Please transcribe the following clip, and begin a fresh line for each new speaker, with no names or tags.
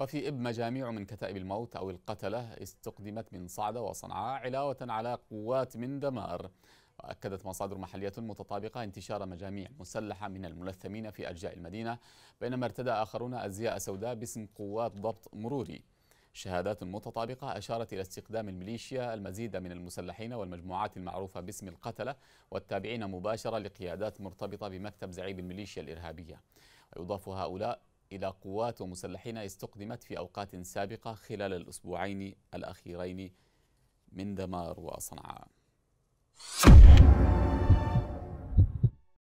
وفي إب مجاميع من كتائب الموت أو القتلة استقدمت من صعدة وصنعاء علاوة على قوات من دمار وأكدت مصادر محلية متطابقة انتشار مجاميع مسلحة من الملثمين في أرجاء المدينة بينما ارتدى آخرون أزياء سوداء باسم قوات ضبط مروري شهادات متطابقة أشارت إلى استخدام الميليشيا المزيد من المسلحين والمجموعات المعروفة باسم القتلة والتابعين مباشرة لقيادات مرتبطة بمكتب زعيم الميليشيا الإرهابية ويضاف هؤلاء إلى قوات ومسلحين استقدمت في أوقات سابقة خلال الأسبوعين الأخيرين من دمار وصنعاء